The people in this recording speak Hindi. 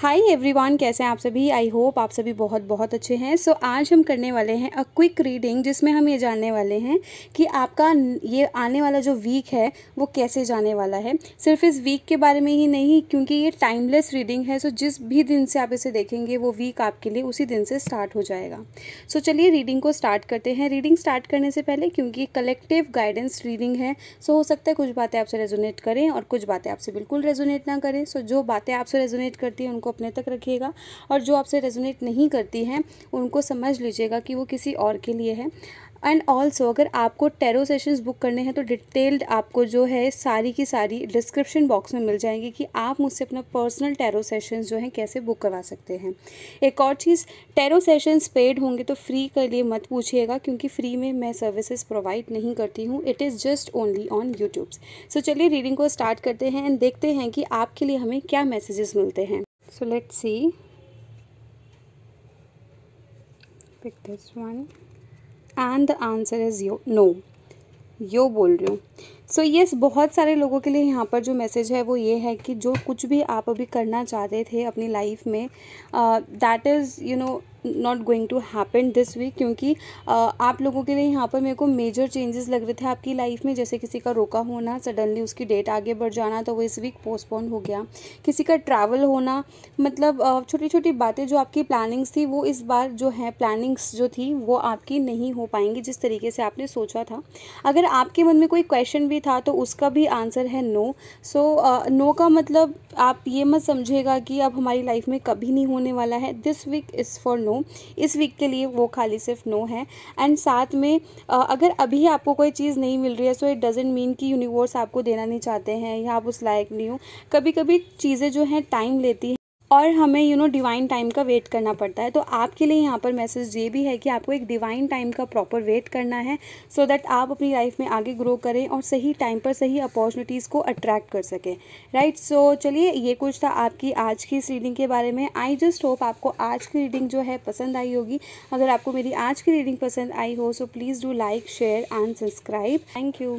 हाय एवरीवन कैसे हैं आप सभी आई होप आप सभी बहुत बहुत अच्छे हैं सो so, आज हम करने वाले हैं अ क्विक रीडिंग जिसमें हम ये जानने वाले हैं कि आपका ये आने वाला जो वीक है वो कैसे जाने वाला है सिर्फ इस वीक के बारे में ही नहीं क्योंकि ये टाइमलेस रीडिंग है सो so जिस भी दिन से आप इसे देखेंगे वो वीक आपके लिए उसी दिन से स्टार्ट हो जाएगा सो so, चलिए रीडिंग को स्टार्ट करते हैं रीडिंग स्टार्ट करने से पहले क्योंकि कलेक्टिव गाइडेंस रीडिंग है सो so, हो सकता है कुछ बातें आपसे रेजोनेट करें और कुछ बातें आपसे बिल्कुल रेजोनेट ना करें सो so, जो बातें आपसे रेजोनेट करती हैं उनको को अपने तक रखिएगा और जो आपसे रेजोनेट नहीं करती हैं उनको समझ लीजिएगा कि वो किसी और के लिए है एंड ऑल्सो अगर आपको टेरो सेशंस बुक करने हैं तो डिटेल्ड आपको जो है सारी की सारी डिस्क्रिप्शन बॉक्स में मिल जाएंगी कि आप मुझसे अपना पर्सनल टेरो सेशंस जो हैं कैसे बुक करवा सकते हैं एक और चीज़ टेरो सेशंस पेड होंगे तो फ्री के लिए मत पूछिएगा क्योंकि फ्री में मैं सर्विसेज प्रोवाइड नहीं करती हूँ it is just only on YouTube so चलिए रीडिंग को स्टार्ट करते हैं एंड देखते हैं कि आपके लिए हमें क्या मैसेजेस मिलते हैं so let's see pick this one and the answer is yo no यो बोल रही हूँ सो यस बहुत सारे लोगों के लिए यहाँ पर जो मैसेज है वो ये है कि जो कुछ भी आप अभी करना चाहते थे अपनी लाइफ में that is you know not going to happen this week क्योंकि आप लोगों के लिए यहाँ पर मेरे को मेजर चेंजेस लग रहे थे आपकी लाइफ में जैसे किसी का रोका होना सडनली उसकी डेट आगे बढ़ जाना तो वो इस वीक पोस्टपोन हो गया किसी का ट्रैवल होना मतलब छोटी छोटी बातें जो आपकी प्लानिंग्स थी वो इस बार जो है प्लानिंग्स जो थी वो आपकी नहीं हो पाएंगी जिस तरीके से आपने सोचा था अगर आपके मन में कोई क्वेश्चन भी था तो उसका भी आंसर है नो सो नो का मतलब आप ये मत समझेगा कि अब हमारी लाइफ में कभी नहीं होने वाला है this week is for no इस वीक के लिए वो खाली सिर्फ नो है एंड साथ में अगर अभी आपको कोई चीज़ नहीं मिल रही है सो इट डजेंट मीन कि यूनिवर्स आपको देना नहीं चाहते हैं या आप उस लायक नहीं हो कभी कभी चीज़ें जो हैं टाइम लेती हैं और हमें यू नो डिवाइन टाइम का वेट करना पड़ता है तो आपके लिए यहाँ पर मैसेज ये भी है कि आपको एक डिवाइन टाइम का प्रॉपर वेट करना है सो so दैट आप अपनी लाइफ में आगे ग्रो करें और सही टाइम पर सही अपॉर्चुनिटीज़ को अट्रैक्ट कर सकें राइट सो चलिए ये कुछ था आपकी आज की इस रीडिंग के बारे में आई जस्ट होप आपको आज की रीडिंग जो है पसंद आई होगी अगर आपको मेरी आज की रीडिंग पसंद आई हो so please do like share and subscribe thank you